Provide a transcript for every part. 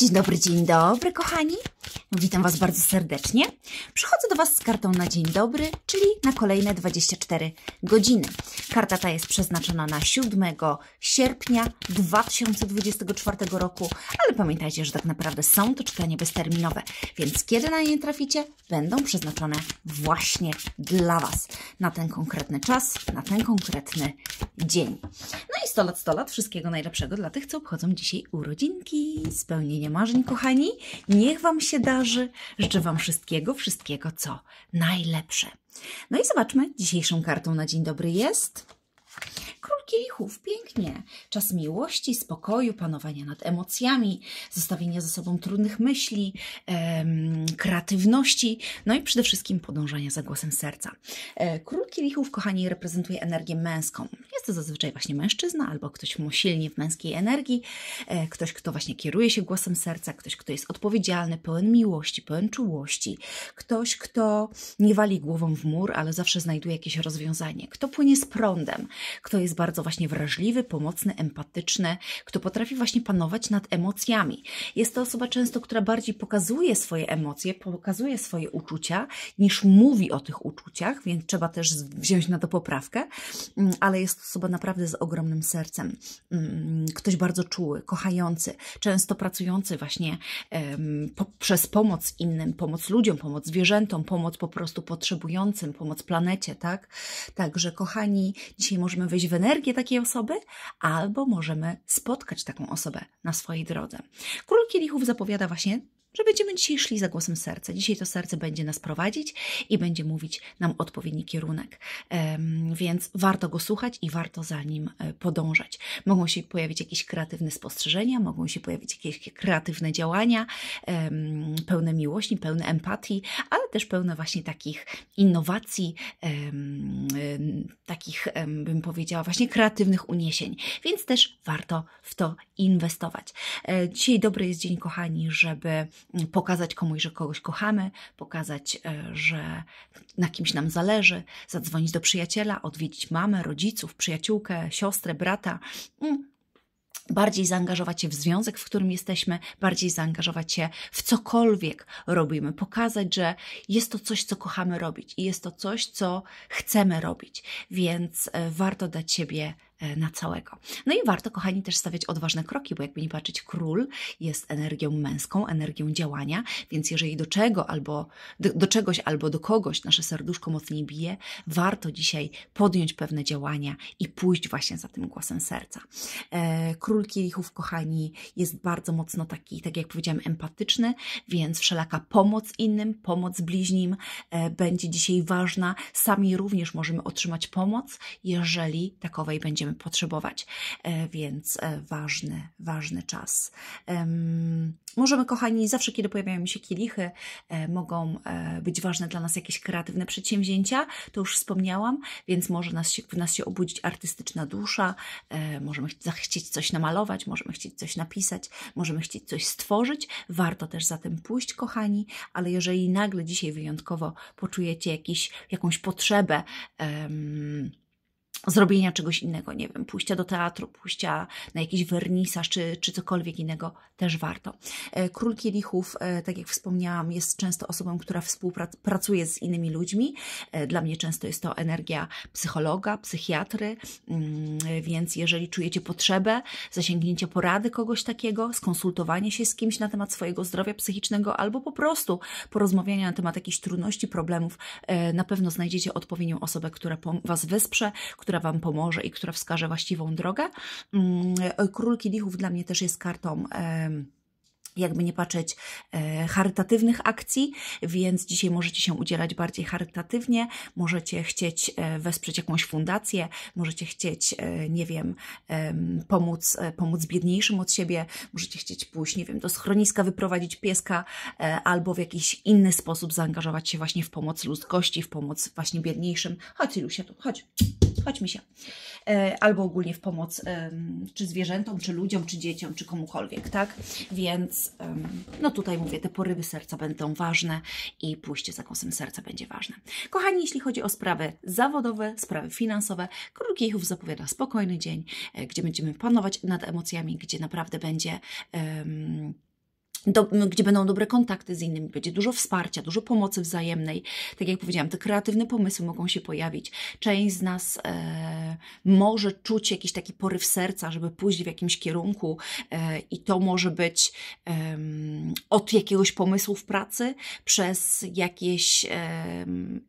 dzień dobry, dzień dobry, kochani. Witam Was bardzo serdecznie. Przychodzę do Was z kartą na dzień dobry, czyli na kolejne 24 godziny. Karta ta jest przeznaczona na 7 sierpnia 2024 roku, ale pamiętajcie, że tak naprawdę są to czytania bezterminowe, więc kiedy na nie traficie, będą przeznaczone właśnie dla Was na ten konkretny czas, na ten konkretny dzień i 100 lat, 100 lat. Wszystkiego najlepszego dla tych, co obchodzą dzisiaj urodzinki. Spełnienie marzeń, kochani. Niech Wam się darzy. Życzę Wam wszystkiego, wszystkiego, co najlepsze. No i zobaczmy, dzisiejszą kartą na dzień dobry jest Król kielichów, pięknie. Czas miłości, spokoju, panowania nad emocjami, zostawienia ze sobą trudnych myśli, em, kreatywności, no i przede wszystkim podążania za głosem serca. E, król kielichów, kochani, reprezentuje energię męską. Jest to zazwyczaj właśnie mężczyzna albo ktoś mu silnie w męskiej energii, e, ktoś, kto właśnie kieruje się głosem serca, ktoś, kto jest odpowiedzialny, pełen miłości, pełen czułości, ktoś, kto nie wali głową w mur, ale zawsze znajduje jakieś rozwiązanie, kto płynie z prądem, kto jest bardzo bardzo właśnie wrażliwy, pomocny, empatyczny, kto potrafi właśnie panować nad emocjami. Jest to osoba często, która bardziej pokazuje swoje emocje, pokazuje swoje uczucia, niż mówi o tych uczuciach, więc trzeba też wziąć na to poprawkę, mm, ale jest to osoba naprawdę z ogromnym sercem. Mm, ktoś bardzo czuły, kochający, często pracujący właśnie um, przez pomoc innym, pomoc ludziom, pomoc zwierzętom, pomoc po prostu potrzebującym, pomoc planecie, tak? Także kochani, dzisiaj możemy wejść w energię, energię takiej osoby, albo możemy spotkać taką osobę na swojej drodze. Król Kielichów zapowiada właśnie że będziemy dzisiaj szli za głosem serca. Dzisiaj to serce będzie nas prowadzić i będzie mówić nam odpowiedni kierunek, więc warto go słuchać i warto za nim e, podążać. Mogą się pojawić jakieś kreatywne spostrzeżenia, mogą się pojawić jakieś kreatywne działania, pełne miłości, pełne empatii, ale też pełne właśnie takich innowacji, takich, bym powiedziała, właśnie kreatywnych uniesień, więc też warto w to inwestować. E, dzisiaj dobry jest dzień, kochani, żeby pokazać komuś, że kogoś kochamy, pokazać, e, że na kimś nam zależy, zadzwonić do przyjaciela, odwiedzić mamę, rodziców, przyjaciółkę, siostrę, brata. Mm. Bardziej zaangażować się w związek, w którym jesteśmy, bardziej zaangażować się w cokolwiek robimy, pokazać, że jest to coś, co kochamy robić i jest to coś, co chcemy robić, więc e, warto dać siebie E, na całego. No i warto, kochani, też stawiać odważne kroki, bo jakby nie patrzeć, król jest energią męską, energią działania, więc jeżeli do czego albo do, do czegoś albo do kogoś nasze serduszko mocniej bije, warto dzisiaj podjąć pewne działania i pójść właśnie za tym głosem serca. E, król kielichów, kochani, jest bardzo mocno taki, tak jak powiedziałem, empatyczny, więc wszelaka pomoc innym, pomoc bliźnim e, będzie dzisiaj ważna. Sami również możemy otrzymać pomoc, jeżeli takowej będziemy potrzebować, e, więc e, ważny, ważny czas. Możemy, kochani, zawsze kiedy pojawiają się kielichy, e, mogą być ważne dla nas jakieś kreatywne przedsięwzięcia, to już wspomniałam, więc może nas się, w nas się obudzić artystyczna dusza, możemy chcieć coś namalować, możemy chcieć coś napisać, możemy chcieć coś stworzyć. Warto też za tym pójść, kochani, ale jeżeli nagle dzisiaj wyjątkowo poczujecie jakiś, jakąś potrzebę, um, zrobienia czegoś innego, nie wiem, pójścia do teatru, pójścia na jakiś wernisaż czy, czy cokolwiek innego też warto. E, Król Kielichów, e, tak jak wspomniałam, jest często osobą, która współpracuje z innymi ludźmi. E, dla mnie często jest to energia psychologa, psychiatry, mm, więc jeżeli czujecie potrzebę zasięgnięcia porady kogoś takiego, skonsultowanie się z kimś na temat swojego zdrowia psychicznego albo po prostu porozmawiania na temat jakichś trudności, problemów, na pewno znajdziecie odpowiednią osobę, która Was wesprze, która która Wam pomoże i która wskaże właściwą drogę. Mm, Król Kielichów dla mnie też jest kartą jakby nie patrzeć, e, charytatywnych akcji, więc dzisiaj możecie się udzielać bardziej charytatywnie, możecie chcieć e, wesprzeć jakąś fundację, możecie chcieć, e, nie wiem, pomóc, e, pomóc biedniejszym od siebie, możecie chcieć pójść, nie wiem, do schroniska wyprowadzić pieska e, albo w jakiś inny sposób zaangażować się właśnie w pomoc ludzkości, w pomoc właśnie biedniejszym. Chodź, Ilusia, tu, chodź mi się, e, albo ogólnie w pomoc czy zwierzętom, czy ludziom, czy dzieciom, czy komukolwiek, tak? Więc no tutaj mówię, te porywy serca będą ważne i pójście za głosem serca będzie ważne. Kochani, jeśli chodzi o sprawy zawodowe, sprawy finansowe, Król Kichów zapowiada spokojny dzień, e, gdzie będziemy panować nad emocjami, gdzie naprawdę będzie um, do, gdzie będą dobre kontakty z innymi, będzie dużo wsparcia, dużo pomocy wzajemnej. Tak jak powiedziałam, te kreatywne pomysły mogą się pojawić. Część z nas e, może czuć jakiś taki poryw serca, żeby pójść w jakimś kierunku, e, i to może być e, od jakiegoś pomysłu w pracy, przez jakieś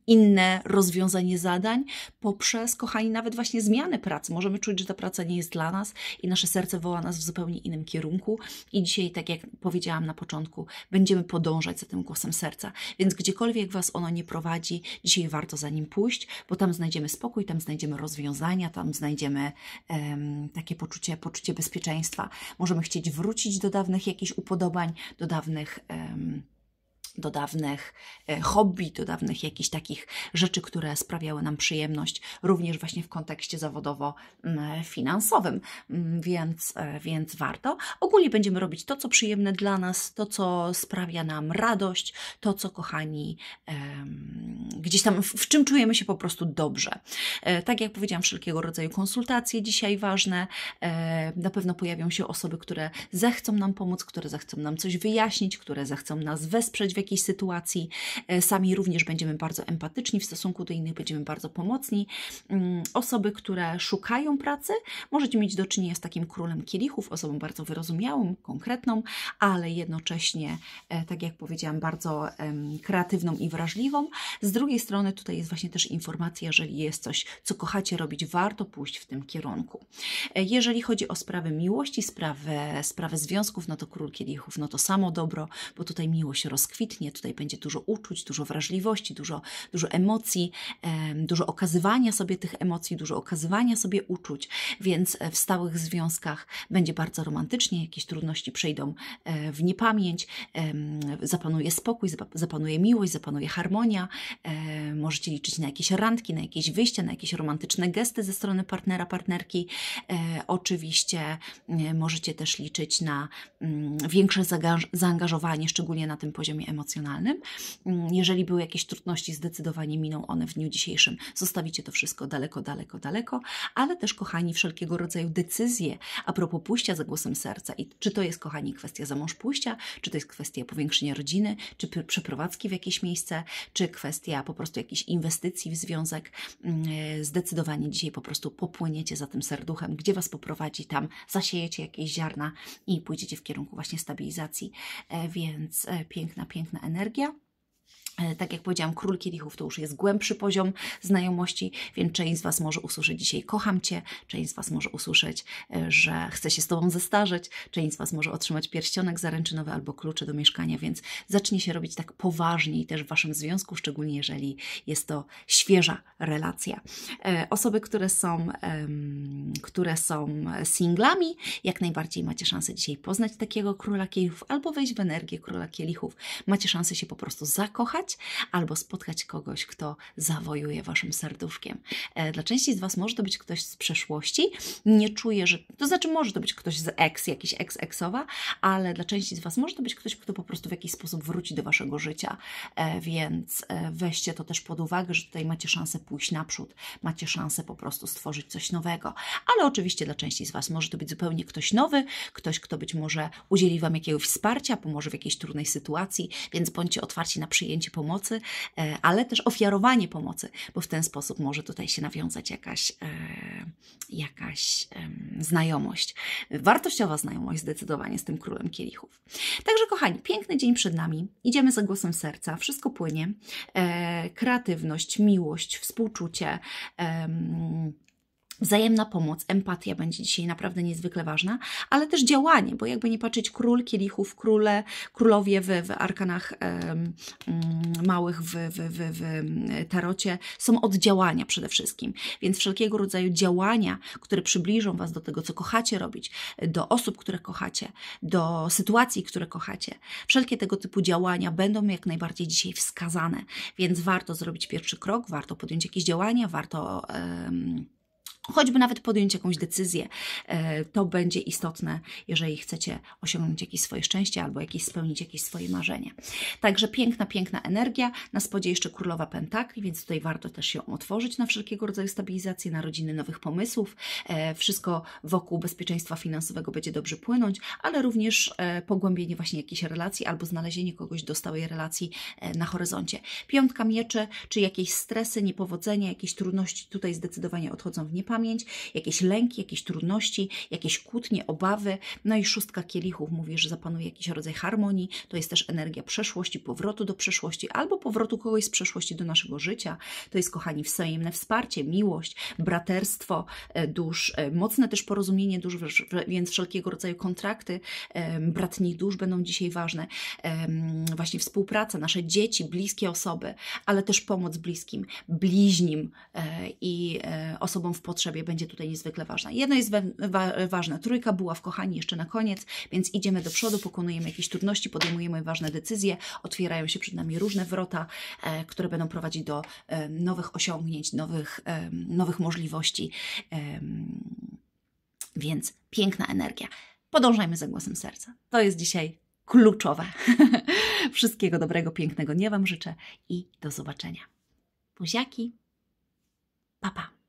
inne rozwiązanie zadań, poprzez, kochani, nawet właśnie zmianę pracy. Możemy czuć, że ta praca nie jest dla nas i nasze serce woła nas w zupełnie innym kierunku. I dzisiaj, tak jak powiedziałam, powiedziałam na początku, będziemy podążać za tym głosem serca. Więc gdziekolwiek Was ono nie prowadzi, dzisiaj warto za nim pójść, bo tam znajdziemy spokój, tam znajdziemy rozwiązania, tam znajdziemy um, takie poczucie, poczucie bezpieczeństwa. Możemy chcieć wrócić do dawnych jakichś upodobań, do dawnych. Um, do dawnych e, hobby, do dawnych jakichś takich rzeczy, które sprawiały nam przyjemność, również właśnie w kontekście zawodowo-finansowym, mm, mm, więc, e, więc warto. Ogólnie będziemy robić to, co przyjemne dla nas, to, co sprawia nam radość, to, co kochani, gdzieś tam, w czym czujemy się po prostu dobrze. E, tak jak powiedziałam, wszelkiego rodzaju konsultacje dzisiaj ważne. Na pewno pojawią się osoby, które zechcą nam pomóc, które zechcą nam coś wyjaśnić, które zechcą nas wesprzeć w jakiejś sytuacji. E, sami również będziemy bardzo empatyczni w stosunku do innych, będziemy bardzo pomocni. Mm, osoby, które szukają pracy, możecie mieć do czynienia z takim królem kielichów, osobą bardzo wyrozumiałą, konkretną, ale jednocześnie, e, tak jak powiedziałam, bardzo kreatywną i wrażliwą. Z drugiej strony tutaj jest właśnie też informacja, jeżeli jest coś, co kochacie robić, warto pójść w tym kierunku. E, jeżeli chodzi o sprawy miłości, sprawy, sprawy związków, no to król kielichów, no to samo dobro, bo tutaj miłość rozkwitnie ambitnie, tutaj będzie dużo uczuć, dużo wrażliwości, dużo, dużo emocji, dużo okazywania sobie tych emocji, dużo okazywania sobie uczuć, więc e, w stałych związkach będzie bardzo romantycznie, jakieś trudności przejdą e, w niepamięć, zapanuje spokój, zapanuje miłość, zapanuje harmonia, e, możecie liczyć na jakieś randki, na jakieś wyjścia, na jakieś romantyczne gesty ze strony partnera, partnerki. Oczywiście możecie też liczyć na mm, większe zaangażowanie, szczególnie na tym poziomie emocjonalnym emocjonalnym. Mm, jeżeli były jakieś trudności, zdecydowanie miną one w dniu dzisiejszym. Zostawicie to wszystko daleko, daleko, daleko, ale też, kochani, wszelkiego rodzaju decyzje a propos pójścia za głosem serca i czy to jest, kochani, kwestia za mąż pójścia, czy to jest kwestia powiększenia rodziny, czy przeprowadzki w jakieś miejsce, czy kwestia po prostu jakichś inwestycji w związek, mm, e, zdecydowanie dzisiaj po prostu popłyniecie za tym serduchem, gdzie Was poprowadzi, tam zasiejecie jakieś ziarna i pójdziecie w kierunku właśnie stabilizacji, e, więc e, piękna, piękna energia E, tak jak powiedziałam, król kielichów to już jest głębszy poziom znajomości, więc część z Was może usłyszeć dzisiaj kocham Cię, część z Was może usłyszeć, e, że chcę się z Tobą zestarzeć, część z Was może otrzymać pierścionek zaręczynowy albo klucze do mieszkania, więc zacznie się robić tak poważniej też w Waszym związku, szczególnie jeżeli jest to świeża relacja. E, osoby, które są, które są singlami, jak najbardziej macie szansę dzisiaj poznać takiego króla kielichów albo wejść w energię króla kielichów. Macie szansę się po prostu zakochać, spotkać, albo spotkać kogoś, kto zawojuje waszym serduszkiem. E, dla części z was może to być ktoś z przeszłości, nie czuję, że. To znaczy, może to być ktoś z ex, jakiś ex-exowa, ale dla części z was może to być ktoś, kto po prostu w jakiś sposób wróci do waszego życia. E, więc e, weźcie to też pod uwagę, że tutaj macie szansę pójść naprzód, macie szansę po prostu stworzyć coś nowego. Ale oczywiście dla części z was może to być zupełnie ktoś nowy, ktoś, kto być może udzieli wam jakiegoś wsparcia, pomoże w jakiejś trudnej sytuacji, więc bądźcie otwarci na przyjęcie pomocy, e, ale też ofiarowanie pomocy, bo w ten sposób może tutaj się nawiązać jakaś, e, jakaś znajomość. Wartościowa znajomość zdecydowanie z tym królem kielichów. Także, kochani, piękny dzień przed nami. Idziemy za głosem serca, wszystko płynie. E, kreatywność, miłość, współczucie. Wzajemna pomoc, empatia będzie dzisiaj naprawdę niezwykle ważna, ale też działanie, bo jakby nie patrzeć, król kielichów, króle, królowie w, w arkanach em, mm, małych w, w, w, w tarocie są od działania przede wszystkim. Więc wszelkiego rodzaju działania, które przybliżą Was do tego, co kochacie robić, do osób, które kochacie, do sytuacji, które kochacie, wszelkie tego typu działania będą jak najbardziej dzisiaj wskazane. Więc warto zrobić pierwszy krok, warto podjąć jakieś działania, warto. Em, choćby nawet podjąć jakąś decyzję. E, to będzie istotne, jeżeli chcecie osiągnąć jakieś swoje szczęście albo jakieś spełnić jakieś swoje marzenie. Także piękna, piękna energia. Na spodzie jeszcze królowa pentakli, więc tutaj warto też się otworzyć na wszelkiego rodzaju stabilizację, na rodziny nowych pomysłów. E, wszystko wokół bezpieczeństwa finansowego będzie dobrze płynąć, ale również e, pogłębienie właśnie jakiejś relacji albo znalezienie kogoś do stałej relacji na horyzoncie. Piątka mieczy, czy jakieś stresy, niepowodzenia, jakieś trudności tutaj zdecydowanie odchodzą w niepamięć pamięć, jakieś lęki, jakieś trudności, jakieś kłótnie, obawy. No i szóstka kielichów mówi, że zapanuje jakiś rodzaj harmonii. To jest też energia przeszłości, powrotu do przeszłości albo powrotu kogoś z przeszłości do naszego życia. To jest, kochani, wzajemne wsparcie, miłość, braterstwo e, dusz, e, mocne też porozumienie dusz, więc wszelkiego rodzaju kontrakty e, bratni dusz będą dzisiaj ważne. Właśnie współpraca, nasze dzieci, bliskie osoby, ale też pomoc bliskim, bliźnim i osobom w potrzebie potrzebie będzie tutaj niezwykle ważna. Jedno jest wa ważne, trójka była w kochani jeszcze na koniec, więc idziemy do przodu, pokonujemy jakieś trudności, podejmujemy ważne decyzje, otwierają się przed nami różne wrota, e, które będą prowadzić do e, nowych osiągnięć, nowych, e, nowych możliwości. E, więc piękna energia. Podążajmy za głosem serca. To jest dzisiaj kluczowe. Wszystkiego dobrego, pięknego dnia Wam życzę i do zobaczenia. Buziaki, papa. Pa.